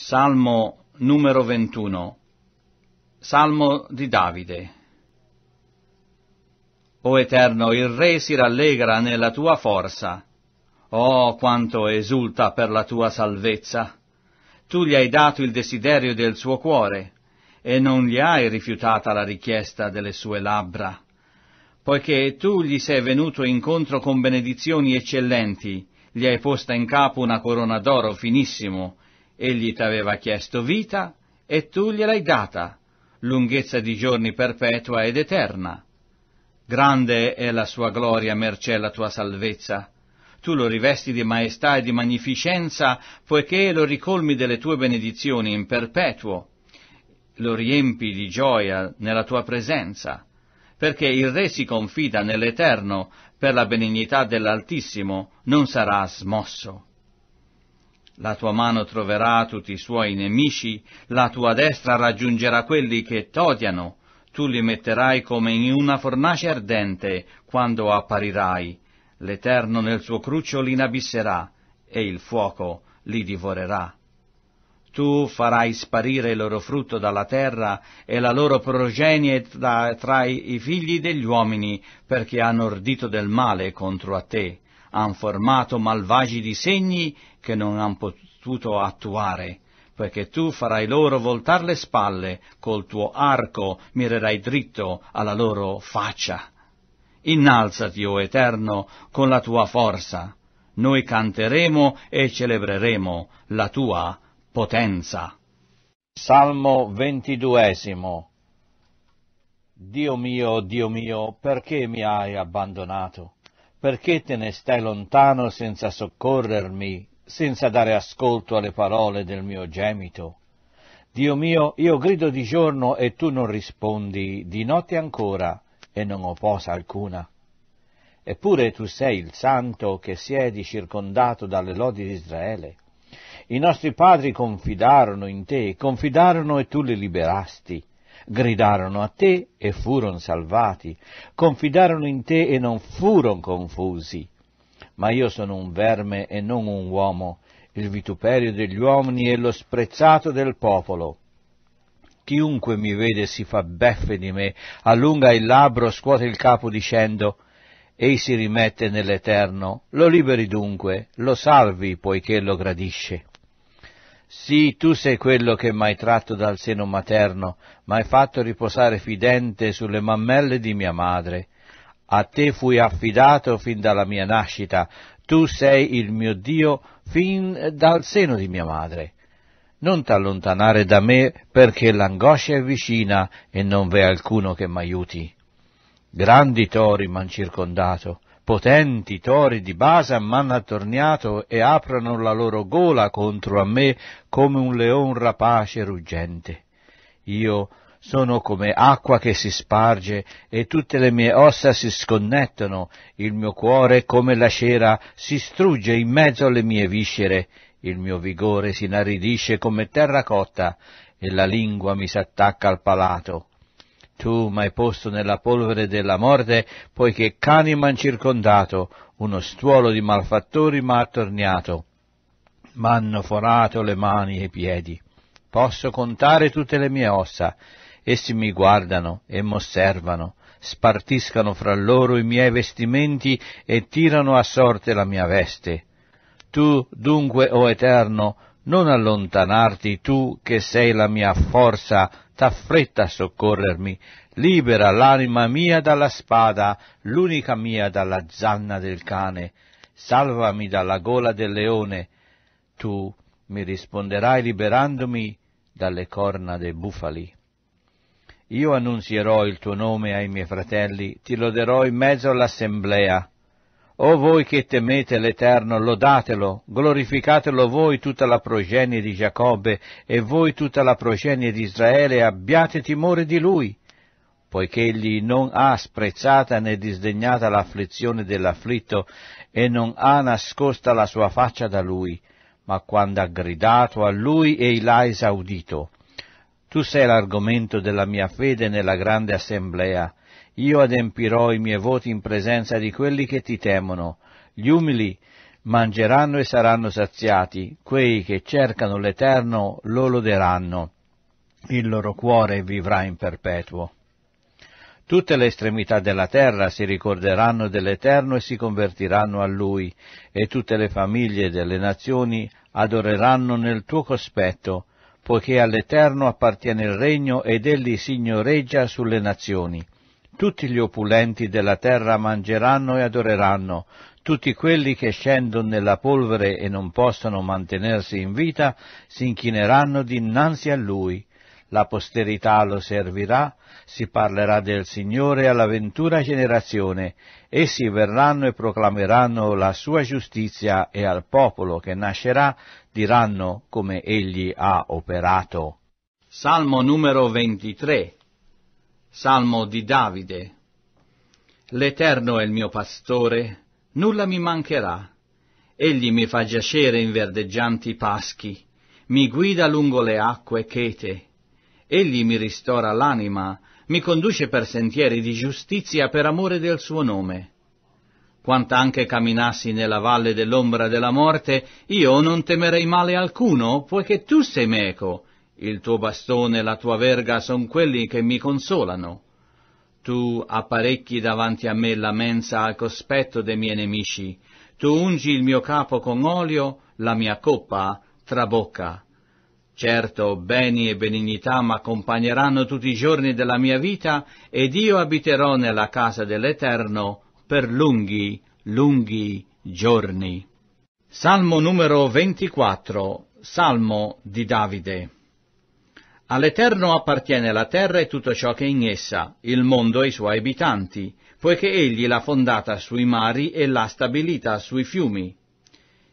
Salmo numero 21. Salmo di Davide. O Eterno, il Re si rallegra nella tua forza. Oh, quanto esulta per la tua salvezza! Tu gli hai dato il desiderio del suo cuore e non gli hai rifiutata la richiesta delle sue labbra, poiché tu gli sei venuto incontro con benedizioni eccellenti, gli hai posta in capo una corona d'oro finissimo Egli t'aveva chiesto vita e tu gliel'hai data, lunghezza di giorni perpetua ed eterna. Grande è la sua gloria, mercè la tua salvezza. Tu lo rivesti di maestà e di magnificenza, poiché lo ricolmi delle tue benedizioni in perpetuo. Lo riempi di gioia nella tua presenza, perché il Re si confida nell'Eterno, per la benignità dell'Altissimo non sarà smosso. La tua mano troverà tutti i suoi nemici, la tua destra raggiungerà quelli che t'odiano, tu li metterai come in una fornace ardente quando apparirai. L'Eterno nel suo cruccio li inabisserà e il fuoco li divorerà. Tu farai sparire il loro frutto dalla terra e la loro progenie tra, tra i figli degli uomini, perché hanno ordito del male contro a te han formato malvagi disegni che non han potuto attuare, perché tu farai loro voltar le spalle, col tuo arco mirerai dritto alla loro faccia. Innalzati, o oh Eterno, con la tua forza. Noi canteremo e celebreremo la tua potenza. Salmo ventiduesimo Dio mio, Dio mio, perché mi hai abbandonato? perché te ne stai lontano senza soccorrermi, senza dare ascolto alle parole del mio gemito? Dio mio, io grido di giorno e tu non rispondi, di notte ancora, e non ho posa alcuna. Eppure tu sei il santo che siedi circondato dalle lodi di Israele. I nostri padri confidarono in te, confidarono e tu li liberasti gridarono a te e furono salvati, confidarono in te e non furono confusi. Ma io sono un verme e non un uomo, il vituperio degli uomini e lo sprezzato del popolo. Chiunque mi vede si fa beffe di me, allunga il labbro, scuote il capo dicendo, Ei si rimette nell'Eterno, lo liberi dunque, lo salvi poiché lo gradisce. Sì, tu sei quello che m'hai tratto dal seno materno, m'hai fatto riposare fidente sulle mammelle di mia madre. A te fui affidato fin dalla mia nascita, tu sei il mio Dio fin dal seno di mia madre. Non t'allontanare da me, perché l'angoscia è vicina e non v'è alcuno che m'aiuti. Grandi tori m'han circondato, potenti tori di Basa m'hanno attorniato e aprono la loro gola contro a me come un leon rapace ruggente. Io sono come acqua che si sparge e tutte le mie ossa si sconnettono, il mio cuore come la cera si strugge in mezzo alle mie viscere, il mio vigore si inaridisce come terra cotta e la lingua mi s'attacca al palato tu m'hai posto nella polvere della morte, poiché cani m'han circondato, uno stuolo di malfattori m'ha attorniato, m'hanno forato le mani e i piedi. Posso contare tutte le mie ossa, essi mi guardano e m'osservano, spartiscano fra loro i miei vestimenti e tirano a sorte la mia veste. Tu dunque, o oh Eterno, non allontanarti, tu che sei la mia forza, t'affretta a soccorrermi, libera l'anima mia dalla spada, l'unica mia dalla zanna del cane, salvami dalla gola del leone, tu mi risponderai liberandomi dalle corna dei bufali. Io annunzierò il tuo nome ai miei fratelli, ti loderò in mezzo all'assemblea. O voi che temete l'Eterno, lodatelo, glorificatelo voi tutta la progenie di Giacobbe e voi tutta la progenie di Israele, abbiate timore di lui, poiché egli non ha sprezzata né disdegnata l'afflizione dell'afflitto e non ha nascosta la sua faccia da lui, ma quando ha gridato a lui ei l'ha esaudito. Tu sei l'argomento della mia fede nella grande assemblea. Io adempirò i miei voti in presenza di quelli che ti temono. Gli umili mangeranno e saranno saziati, quei che cercano l'Eterno lo loderanno, il loro cuore vivrà in perpetuo. Tutte le estremità della terra si ricorderanno dell'Eterno e si convertiranno a Lui, e tutte le famiglie delle nazioni adoreranno nel tuo cospetto, poiché all'Eterno appartiene il regno ed egli signoreggia sulle nazioni tutti gli opulenti della terra mangeranno e adoreranno, tutti quelli che scendono nella polvere e non possono mantenersi in vita si inchineranno dinanzi a lui. La posterità lo servirà, si parlerà del Signore alla ventura generazione, essi verranno e proclameranno la sua giustizia e al popolo che nascerà diranno come egli ha operato. Salmo numero 23 Salmo di Davide. L'Eterno è il mio pastore, nulla mi mancherà. Egli mi fa giacere in verdeggianti paschi, mi guida lungo le acque chete. Egli mi ristora l'anima, mi conduce per sentieri di giustizia per amore del suo nome. Quanto anche camminassi nella valle dell'ombra della morte, io non temerei male alcuno, poiché tu sei meco, il tuo bastone e la tua verga son quelli che mi consolano. Tu apparecchi davanti a me la mensa al cospetto dei miei nemici. Tu ungi il mio capo con olio, la mia coppa trabocca. Certo, beni e benignità m'accompagneranno tutti i giorni della mia vita ed io abiterò nella casa dell'Eterno per lunghi, lunghi giorni. Salmo numero 24, Salmo di Davide. All'Eterno appartiene la terra e tutto ciò che è in essa, il mondo e i suoi abitanti, poiché egli l'ha fondata sui mari e l'ha stabilita sui fiumi.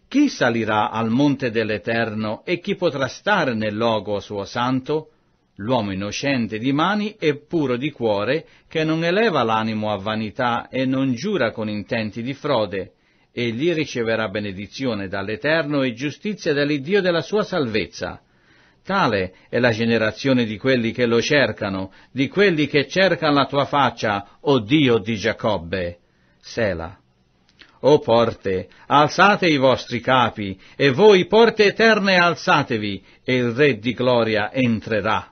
Chi salirà al monte dell'Eterno e chi potrà stare nel logo suo santo? L'uomo innocente di mani e puro di cuore, che non eleva l'animo a vanità e non giura con intenti di frode, egli riceverà benedizione dall'Eterno e giustizia dall'Iddio della sua salvezza Tale è la generazione di quelli che lo cercano, di quelli che cercano la tua faccia, o Dio di Giacobbe. Sela. O porte, alzate i vostri capi, e voi porte eterne alzatevi, e il Re di gloria entrerà.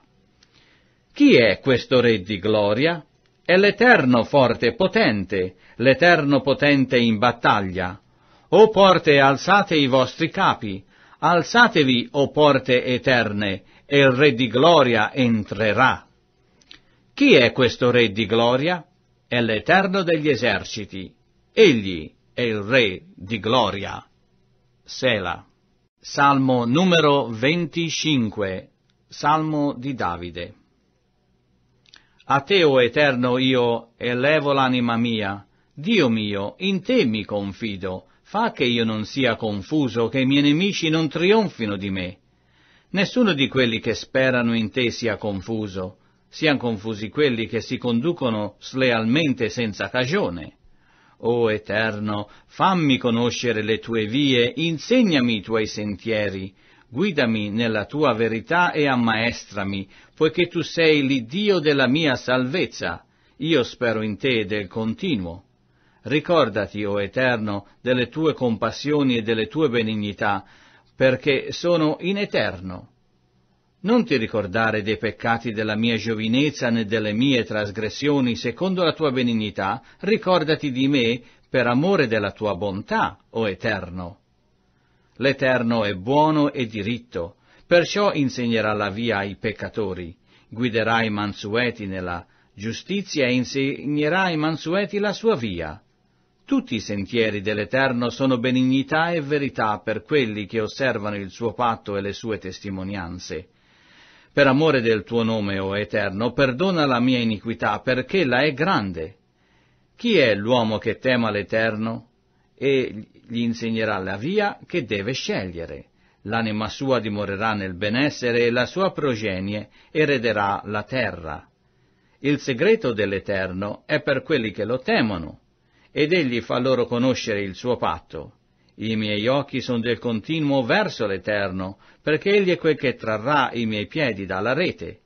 Chi è questo Re di gloria? È l'Eterno forte e potente, l'Eterno potente in battaglia. O porte, alzate i vostri capi, Alzatevi, o porte eterne, e il Re di gloria entrerà. Chi è questo Re di gloria? È l'Eterno degli eserciti. Egli è il Re di gloria. Sela. Salmo numero 25. Salmo di Davide. A te, o Eterno, io elevo l'anima mia. Dio mio, in te mi confido Fa che io non sia confuso, che i miei nemici non trionfino di me. Nessuno di quelli che sperano in te sia confuso, siano confusi quelli che si conducono slealmente senza cagione. O Eterno, fammi conoscere le tue vie, insegnami i tuoi sentieri, guidami nella tua verità e ammaestrami, poiché tu sei l'Iddio della mia salvezza. Io spero in te del continuo. Ricordati, o oh Eterno, delle tue compassioni e delle tue benignità, perché sono in eterno. Non ti ricordare dei peccati della mia giovinezza né delle mie trasgressioni, secondo la tua benignità, ricordati di me per amore della tua bontà, o oh Eterno. L'Eterno è buono e diritto, perciò insegnerà la via ai peccatori, guiderà i mansueti nella giustizia e insegnerà ai mansueti la sua via. Tutti i sentieri dell'Eterno sono benignità e verità per quelli che osservano il suo patto e le sue testimonianze. Per amore del tuo nome, o Eterno, perdona la mia iniquità, perché la è grande. Chi è l'uomo che tema l'Eterno? E gli insegnerà la via che deve scegliere. L'anima sua dimorerà nel benessere e la sua progenie erederà la terra. Il segreto dell'Eterno è per quelli che lo temono ed egli fa loro conoscere il suo patto. I miei occhi sono del continuo verso l'Eterno, perché egli è quel che trarrà i miei piedi dalla rete.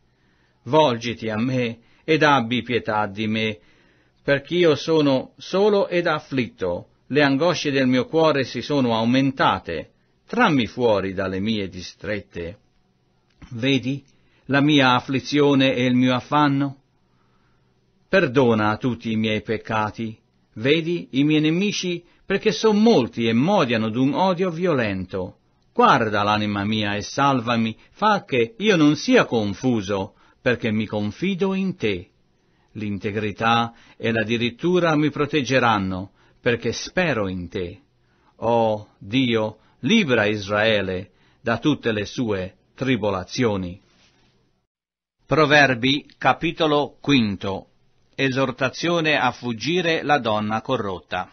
Volgiti a me ed abbi pietà di me, perché io sono solo ed afflitto, le angosce del mio cuore si sono aumentate, trammi fuori dalle mie distrette. Vedi la mia afflizione e il mio affanno? Perdona tutti i miei peccati, Vedi i miei nemici perché son molti e m'odiano d'un odio violento. Guarda l'anima mia e salvami, fa che io non sia confuso, perché mi confido in te. L'integrità e la dirittura mi proteggeranno, perché spero in te. Oh Dio, libera Israele da tutte le sue tribolazioni. Proverbi capitolo quinto esortazione a fuggire la donna corrotta.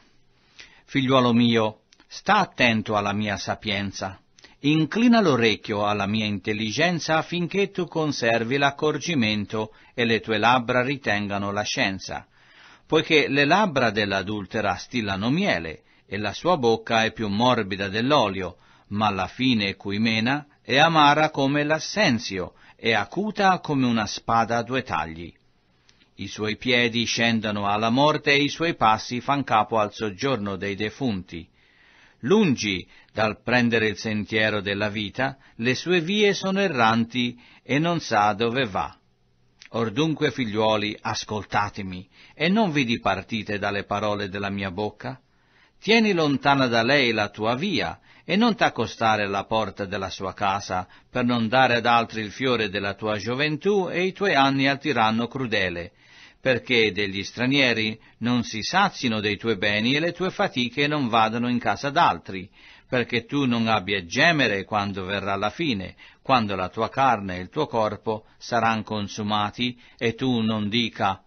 Figliuolo mio, sta attento alla mia sapienza, inclina l'orecchio alla mia intelligenza affinché tu conservi l'accorgimento e le tue labbra ritengano la scienza, poiché le labbra dell'adultera stillano miele, e la sua bocca è più morbida dell'olio, ma la fine cui mena è amara come l'assenzio e acuta come una spada a due tagli. I suoi piedi scendono alla morte e i suoi passi fan capo al soggiorno dei defunti. Lungi dal prendere il sentiero della vita, le sue vie sono erranti e non sa dove va. Or dunque, figliuoli, ascoltatemi, e non vi dipartite dalle parole della mia bocca. Tieni lontana da lei la tua via, e non t'accostare alla porta della sua casa, per non dare ad altri il fiore della tua gioventù, e i tuoi anni al tiranno crudele, perché degli stranieri non si sazino dei tuoi beni e le tue fatiche non vadano in casa d'altri, perché tu non abbia gemere quando verrà la fine, quando la tua carne e il tuo corpo saranno consumati, e tu non dica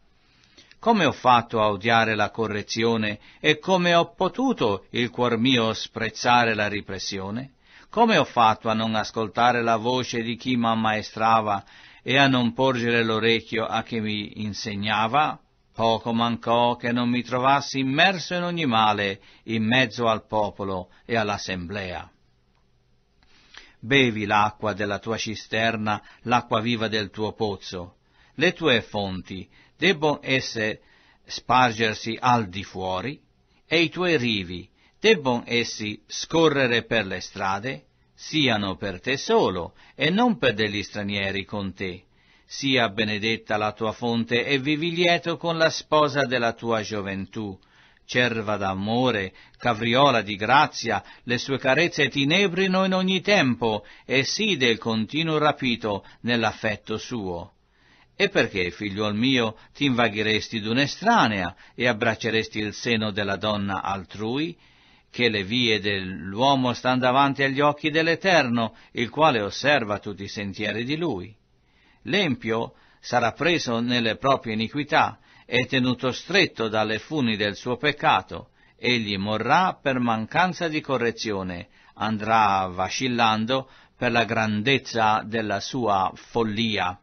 come ho fatto a odiare la correzione e come ho potuto il cuor mio sprezzare la ripressione? Come ho fatto a non ascoltare la voce di chi m'ammaestrava e a non porgere l'orecchio a chi mi insegnava, poco mancò che non mi trovassi immerso in ogni male in mezzo al popolo e all'assemblea. Bevi l'acqua della tua cisterna, l'acqua viva del tuo pozzo. Le tue fonti debbono esse spargersi al di fuori, e i tuoi rivi debbono essi scorrere per le strade, siano per te solo e non per degli stranieri con te. Sia benedetta la tua fonte e vivi lieto con la sposa della tua gioventù. Cerva d'amore, cavriola di grazia, le sue carezze ti inebrino in ogni tempo e sii del continuo rapito nell'affetto suo. E perché, figliuol mio, ti invaghiresti d'un'estranea e abbracceresti il seno della donna altrui? che le vie dell'uomo stanno davanti agli occhi dell'Eterno, il quale osserva tutti i sentieri di lui. L'empio sarà preso nelle proprie iniquità e tenuto stretto dalle funi del suo peccato, egli morrà per mancanza di correzione, andrà vacillando per la grandezza della sua follia.